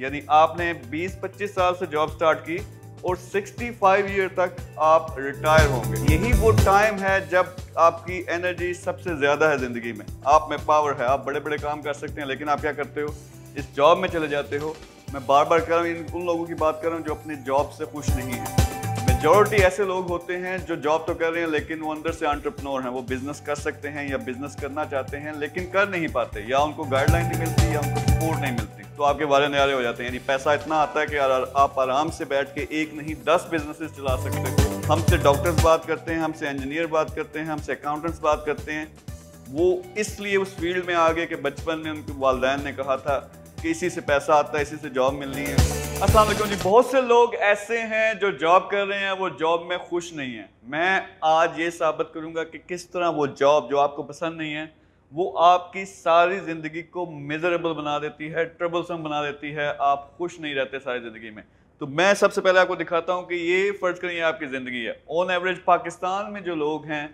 यानी आपने 20-25 साल से जॉब स्टार्ट की और 65 ईयर तक आप रिटायर होंगे यही वो टाइम है जब आपकी एनर्जी सबसे ज़्यादा है ज़िंदगी में आप में पावर है आप बड़े बड़े काम कर सकते हैं लेकिन आप क्या करते हो इस जॉब में चले जाते हो मैं बार बार कर रहा हूँ उन लोगों की बात कर रहा हूँ जो अपने जॉब से खुश नहीं है मेजोरिटी ऐसे लोग होते हैं जो जॉब तो कर रहे हैं लेकिन वो अंदर से आंट्रप्रनोर हैं वो बिजनेस कर सकते हैं या बिजनेस करना चाहते हैं लेकिन कर नहीं पाते या उनको गाइडलाइन नहीं मिलती या उनको सपोर्ट नहीं मिलती तो आपके बारे नारे हो जाते हैं यानी पैसा इतना आता है कि आप आराम से बैठ के एक नहीं दस बिजनेसेस चला सकते हैं हमसे डॉक्टर्स बात करते हैं हमसे इंजीनियर बात करते हैं हमसे अकाउंटेंट्स बात करते हैं वो इसलिए उस फील्ड में आ गए कि बचपन में उनके वालदे ने कहा था कि इसी से पैसा आता है इसी से जॉब मिलनी है असल जी बहुत से लोग ऐसे हैं जो जॉब कर रहे हैं वो जॉब में खुश नहीं है मैं आज ये साबित करूंगा कि किस तरह वो जॉब जो आपको पसंद नहीं है वो आपकी सारी ज़िंदगी को मेजरेबल बना देती है ट्रबलसम बना देती है आप खुश नहीं रहते सारी ज़िंदगी में तो मैं सबसे पहले आपको दिखाता हूँ कि ये फ़र्ज़ करें आपकी ज़िंदगी है ऑन एवरेज पाकिस्तान में जो लोग हैं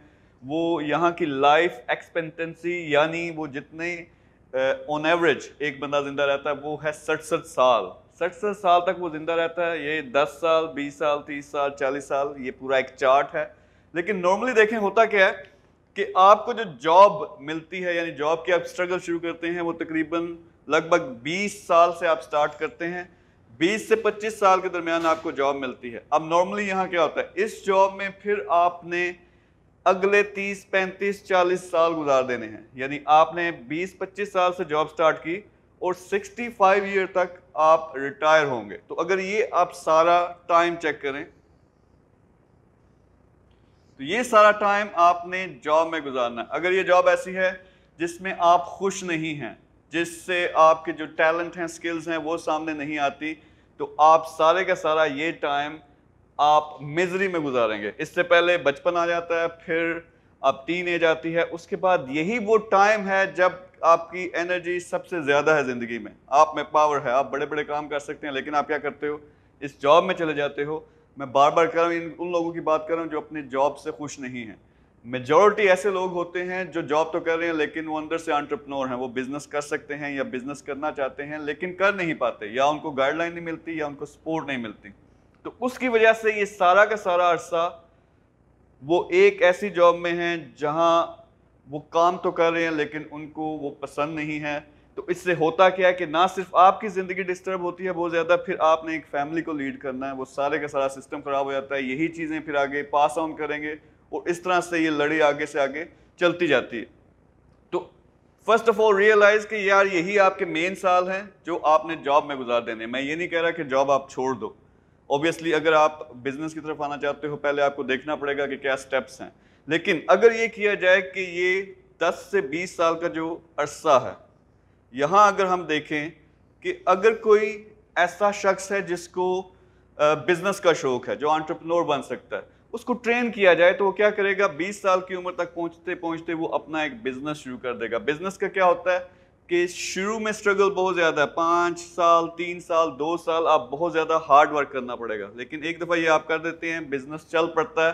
वो यहाँ की लाइफ एक्सपेक्टेंसी यानी वो जितने ऑन एवरेज एक बंदा ज़िंदा रहता है वो है सड़सठ साल सड़सठ साल तक वो ज़िंदा रहता है ये दस साल बीस साल तीस साल चालीस साल ये पूरा एक चार्ट है लेकिन नॉर्मली देखें होता क्या है कि आपको जो जॉब मिलती है यानी जॉब की आप स्ट्रगल शुरू करते हैं वो तकरीबन लगभग 20 साल से आप स्टार्ट करते हैं 20 से 25 साल के दरमियान आपको जॉब मिलती है अब नॉर्मली यहाँ क्या होता है इस जॉब में फिर आपने अगले 30, 35, 40 साल गुजार देने हैं यानी आपने 20, 25 साल से जॉब स्टार्ट की और 65 ईयर तक आप रिटायर होंगे तो अगर ये आप सारा टाइम चेक करें तो ये सारा टाइम आपने जॉब में गुजारना है अगर ये जॉब ऐसी है जिसमें आप खुश नहीं हैं जिससे आपके जो टैलेंट हैं स्किल्स हैं वो सामने नहीं आती तो आप सारे का सारा ये टाइम आप मिजरी में गुजारेंगे इससे पहले बचपन आ जाता है फिर आप टीन एज आती है उसके बाद यही वो टाइम है जब आपकी एनर्जी सबसे ज़्यादा है ज़िंदगी में आप में पावर है आप बड़े बड़े काम कर सकते हैं लेकिन आप क्या करते हो इस जॉब में चले जाते हो मैं बार बार कर रहा हूँ उन लोगों की बात कर रहा हूँ जो अपने जॉब से खुश नहीं हैं मेजोरिटी ऐसे लोग होते हैं जो जॉब तो कर रहे हैं लेकिन वो अंदर से आंट्रप्रनोर हैं वो बिजनेस कर सकते हैं या बिजनेस करना चाहते हैं लेकिन कर नहीं पाते या उनको गाइडलाइन नहीं मिलती या उनको सपोर्ट नहीं मिलती तो उसकी वजह से ये सारा का सारा अरसा वो एक ऐसी जॉब में हैं जहाँ वो काम तो कर रहे हैं लेकिन उनको वो पसंद नहीं है तो इससे होता क्या है कि ना सिर्फ आपकी ज़िंदगी डिस्टर्ब होती है बहुत ज़्यादा फिर आपने एक फैमिली को लीड करना है वो सारे का सारा सिस्टम ख़राब हो जाता है यही चीज़ें फिर आगे पास ऑन करेंगे और इस तरह से ये लड़ी आगे से आगे चलती जाती है तो फर्स्ट ऑफ ऑल रियलाइज़ कि यार यही आपके मेन साल हैं जो आपने जॉब में गुजार देने मैं ये नहीं कह रहा कि जॉब आप छोड़ दो ऑब्वियसली अगर आप बिज़नेस की तरफ आना चाहते हो पहले आपको देखना पड़ेगा कि क्या स्टेप्स हैं लेकिन अगर ये किया जाए कि ये 10 से 20 साल का जो अरसा है यहाँ अगर हम देखें कि अगर कोई ऐसा शख्स है जिसको बिजनेस का शौक है जो ऑन्टरप्रनोर बन सकता है उसको ट्रेन किया जाए तो वो क्या करेगा 20 साल की उम्र तक पहुंचते पहुंचते वो अपना एक बिजनेस शुरू कर देगा बिजनेस का क्या होता है कि शुरू में स्ट्रगल बहुत ज़्यादा है पाँच साल तीन साल दो साल आप बहुत ज़्यादा हार्ड वर्क करना पड़ेगा लेकिन एक दफ़ा ये आप कर देते हैं बिजनेस चल पड़ता है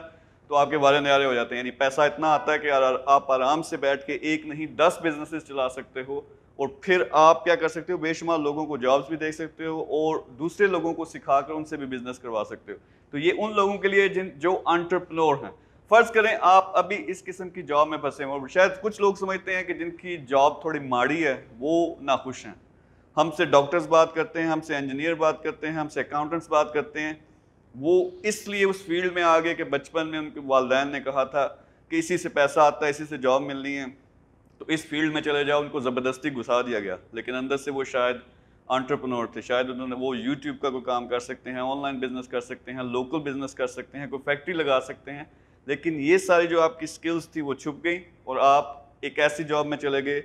तो आपके बारे नारे हो जाते हैं यानी पैसा इतना आता है कि आप आराम से बैठ के एक नहीं दस बिजनेसेस चला सकते हो और फिर आप क्या कर सकते हो बेशुमार लोगों को जॉब्स भी दे सकते हो और दूसरे लोगों को सिखा कर उनसे भी बिजनेस करवा सकते हो तो ये उन लोगों के लिए जिन जो आंट्रप्रनोर हैं फ़र्ज़ करें आप अभी इस किस्म की जॉब में फंसे हैं और शायद कुछ लोग समझते हैं कि जिनकी जॉब थोड़ी माड़ी है वो नाखुश हैं हमसे डॉक्टर्स बात करते हैं हमसे इंजीनियर बात करते हैं हमसे अकाउंटेंट्स बात करते हैं वो इसलिए उस फील्ड में आ गए कि बचपन में उनके वालदेन ने कहा था कि इसी से पैसा आता है इसी से जॉब मिलनी है तो इस फील्ड में चले जाओ उनको ज़बरदस्ती घुसा दिया गया लेकिन अंदर से वो शायद आंट्रप्रनोर थे शायद उन्होंने वो यूट्यूब का कोई काम कर सकते हैं ऑनलाइन बिजनेस कर सकते हैं लोकल बिजनेस कर सकते हैं कोई फैक्ट्री लगा सकते हैं लेकिन ये सारी जो आपकी स्किल्स थी वो छुप गई और आप एक ऐसी जॉब में चले गए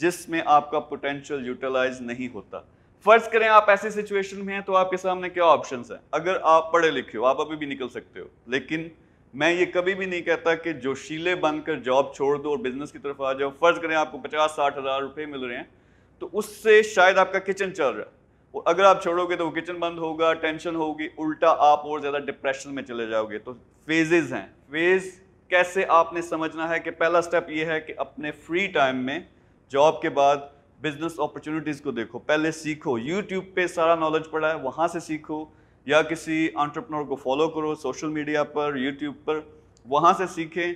जिसमें आपका पोटेंशियल यूटिलाइज नहीं होता फर्ज करें आप ऐसी सिचुएशन में हैं तो आपके सामने क्या ऑप्शन है अगर आप पढ़े लिखे हो आप अभी भी निकल सकते हो लेकिन मैं ये कभी भी नहीं कहता कि जोशीले बनकर जॉब छोड़ दो और बिजनेस की तरफ आ जाओ फर्ज करें आपको पचास साठ हज़ार रुपये मिल रहे हैं तो उससे शायद आपका किचन चल रहा है और अगर आप छोड़ोगे तो वो किचन बंद होगा टेंशन होगी उल्टा आप और ज़्यादा डिप्रेशन में चले जाओगे तो फेजेज हैं फेज कैसे आपने समझना है कि पहला स्टेप ये है कि अपने फ्री टाइम में जॉब के बाद बिजनेस अपॉर्चुनिटीज़ को देखो पहले सीखो यूट्यूब पे सारा नॉलेज पड़ा है वहाँ से सीखो या किसी ऑन्टरप्रनोर को फॉलो करो सोशल मीडिया पर यूट्यूब पर वहाँ से सीखें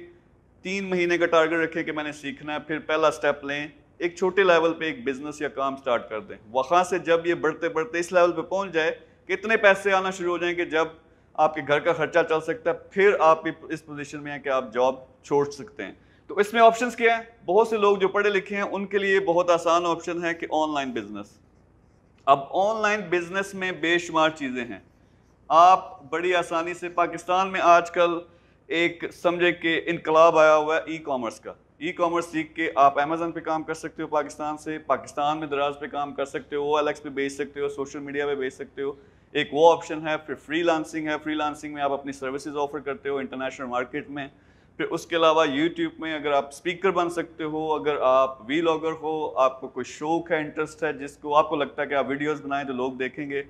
तीन महीने का टारगेट रखें कि मैंने सीखना है फिर पहला स्टेप लें एक छोटे लेवल पे एक बिजनेस या काम स्टार्ट कर दें वहाँ से जब ये बढ़ते बढ़ते इस लेवल पे पहुँच जाए कि इतने पैसे आना शुरू हो जाएं कि जब आपके घर का खर्चा चल सकता है फिर आप इस पोजिशन में हैं कि आप जॉब छोड़ सकते हैं तो इसमें ऑप्शंस क्या है बहुत से लोग जो पढ़े लिखे हैं उनके लिए बहुत आसान ऑप्शन है कि ऑनलाइन बिजनेस अब ऑनलाइन बिजनेस में बेशुमार चीज़ें हैं आप बड़ी आसानी से पाकिस्तान में आजकल एक समझे कि इनकलाब आया हुआ है ई कॉमर्स का ई कॉमर्स सीख के आप अमेजन पे काम कर सकते हो पाकिस्तान से पाकिस्तान में दराज पे काम कर सकते हो ओ पे बेच सकते हो सोशल मीडिया पे बेच सकते हो एक वो ऑप्शन है फिर फ्री है फ्री में आप अपनी सर्विसेज ऑफर करते हो इंटरनेशनल मार्केट में फिर उसके अलावा यूट्यूब में अगर आप स्पीकर बन सकते हो अगर आप वी लॉगर हो आपको कोई शौक है इंटरेस्ट है जिसको आपको लगता है कि आप वीडियोज़ बनाएं तो लोग देखेंगे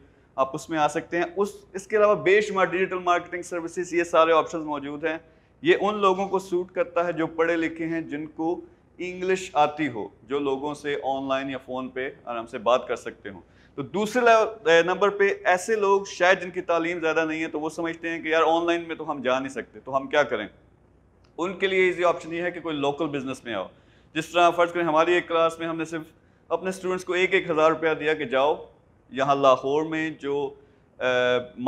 आप उसमें आ सकते हैं उस इसके अलावा बेशुमार डिजिटल मार्केटिंग सर्विसेज ये सारे ऑप्शन मौजूद हैं ये उन लोगों को सूट करता है जो पढ़े लिखे हैं जिनको इंग्लिश आती हो जो लोगों से ऑनलाइन या फ़ोन पे आराम से बात कर सकते हो तो दूसरे नंबर पे ऐसे लोग शायद जिनकी तालीम ज़्यादा नहीं है तो वो समझते हैं कि यार ऑनलाइन में तो हम जा नहीं सकते तो हम क्या करें उनके लिए इजी ऑप्शन ये है कि कोई लोकल बिजनेस में आओ जिस तरह फ़र्ज़ करें हमारी एक क्लास में हमने सिर्फ अपने स्टूडेंट्स को एक एक हज़ार रुपया दिया कि जाओ यहाँ लाहौर में जो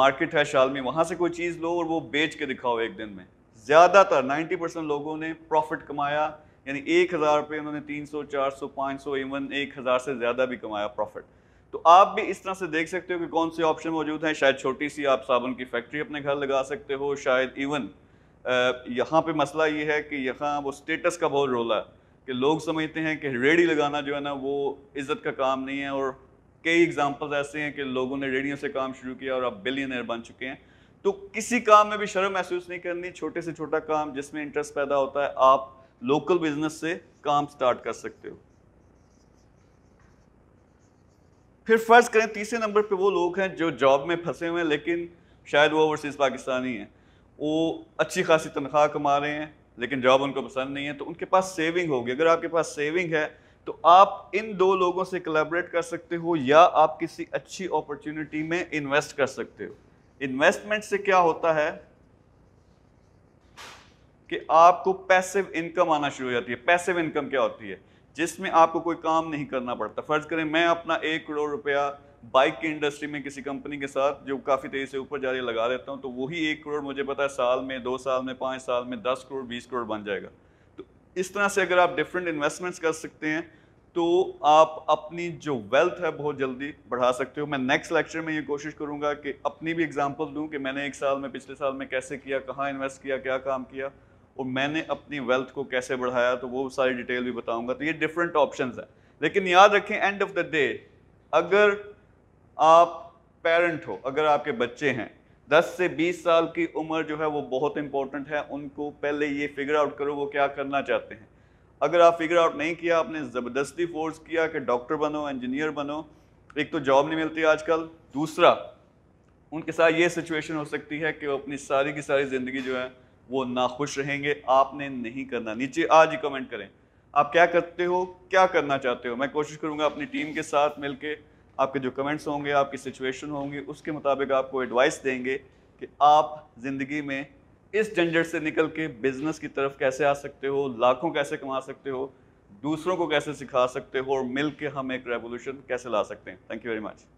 मार्केट है शाल में वहाँ से कोई चीज़ लो और वो बेच के दिखाओ एक दिन में ज़्यादातर 90 परसेंट लोगों ने प्रॉफिट कमाया यानी एक हज़ार रुपये उन्होंने 300, 400, 500 इवन एक हज़ार से ज़्यादा भी कमाया प्रॉफिट तो आप भी इस तरह से देख सकते हो कि कौन से ऑप्शन मौजूद हैं शायद छोटी सी आप साबुन की फैक्ट्री अपने घर लगा सकते हो शायद इवन यहाँ पे मसला ये है कि यहाँ वो स्टेटस का बहुत रोला है कि लोग समझते हैं कि रेडी लगाना जो है ना वो इज़्ज़त का काम नहीं है और कई एग्जांपल्स ऐसे हैं कि लोगों ने रेडियो से काम शुरू किया और अब बिलियनर बन चुके हैं तो किसी काम में भी शर्म महसूस नहीं करनी छोटे से छोटा काम जिसमें इंटरेस्ट पैदा होता है आप लोकल बिजनेस से काम स्टार्ट कर सकते हो फिर फ़र्ज़ करें तीसरे नंबर पे वो लोग हैं जो जॉब में फंसे हुए हैं लेकिन शायद वो ओवरसीज़ पाकिस्तानी हैं वो अच्छी खासी तनख्वाह कमा रहे हैं लेकिन जॉब उनको पसंद नहीं है तो उनके पास सेविंग होगी अगर आपके पास सेविंग है तो आप इन दो लोगों से कलेबरेट कर सकते हो या आप किसी अच्छी अपॉर्चुनिटी में इन्वेस्ट कर सकते हो इन्वेस्टमेंट से क्या होता है कि आपको पैसिव इनकम आना शुरू हो जाती है पैसिव इनकम क्या होती है जिसमें आपको कोई काम नहीं करना पड़ता फर्ज करें मैं अपना एक करोड़ रुपया बाइक की इंडस्ट्री में किसी कंपनी के साथ जो काफ़ी तेज़ी से ऊपर जा रही लगा देता हूँ तो वही एक करोड़ मुझे पता है साल में दो साल में पाँच साल में दस करोड़ बीस करोड़ बन जाएगा तो इस तरह से अगर आप डिफरेंट इन्वेस्टमेंट्स कर सकते हैं तो आप अपनी जो वेल्थ है बहुत जल्दी बढ़ा सकते हो मैं नेक्स्ट लेक्चर में ये कोशिश करूँगा कि अपनी भी एग्जाम्पल दूँ कि मैंने एक साल में पिछले साल में कैसे किया कहाँ इन्वेस्ट किया क्या काम किया और मैंने अपनी वेल्थ को कैसे बढ़ाया तो वो सारी डिटेल भी बताऊँगा तो ये डिफरेंट ऑप्शन हैं लेकिन याद रखें एंड ऑफ द डे अगर आप पेरेंट हो अगर आपके बच्चे हैं 10 से 20 साल की उम्र जो है वो बहुत इंपॉर्टेंट है उनको पहले ये फिगर आउट करो वो क्या करना चाहते हैं अगर आप फिगर आउट नहीं किया आपने ज़बरदस्ती फोर्स किया कि डॉक्टर बनो इंजीनियर बनो एक तो जॉब नहीं मिलती आजकल दूसरा उनके साथ ये सिचुएशन हो सकती है कि वो अपनी सारी की सारी ज़िंदगी जो है वो नाखुश रहेंगे आपने नहीं करना नीचे आज ही कमेंट करें आप क्या करते हो क्या करना चाहते हो मैं कोशिश करूँगा अपनी टीम के साथ मिलकर आपके जो कमेंट्स होंगे आपकी सिचुएशन होंगी उसके मुताबिक आपको एडवाइस देंगे कि आप ज़िंदगी में इस झंझट से निकल के बिज़नेस की तरफ कैसे आ सकते हो लाखों कैसे कमा सकते हो दूसरों को कैसे सिखा सकते हो और मिल के हम एक रेवोल्यूशन कैसे ला सकते हैं थैंक यू वेरी मच